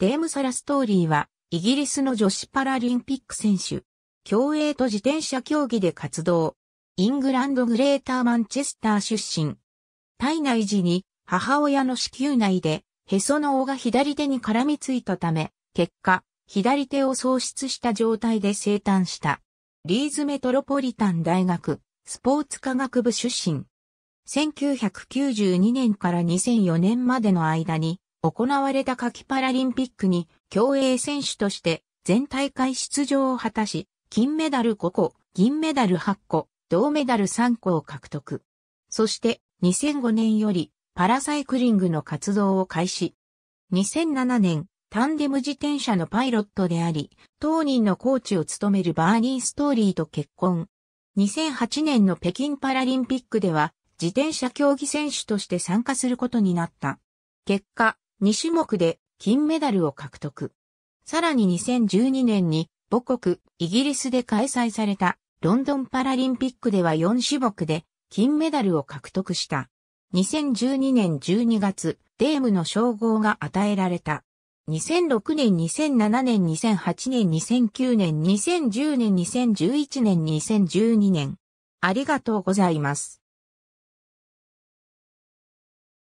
デーム・サラ・ストーリーは、イギリスの女子パラリンピック選手、競泳と自転車競技で活動、イングランド・グレーター・マンチェスター出身。体内時に、母親の子宮内で、へその緒が左手に絡みついたため、結果、左手を喪失した状態で生誕した。リーズメトロポリタン大学、スポーツ科学部出身。1992年から2004年までの間に、行われた夏季パラリンピックに競泳選手として全大会出場を果たし、金メダル5個、銀メダル8個、銅メダル3個を獲得。そして2005年よりパラサイクリングの活動を開始。2007年、タンデム自転車のパイロットであり、当人のコーチを務めるバーニー・ストーリーと結婚。2008年の北京パラリンピックでは、自転車競技選手として参加することになった。結果、2種目で金メダルを獲得。さらに2012年に母国イギリスで開催されたロンドンパラリンピックでは4種目で金メダルを獲得した。2012年12月、デームの称号が与えられた。2006年、2007年、2008年、2009年、2010年、2011年、2012年。ありがとうございます。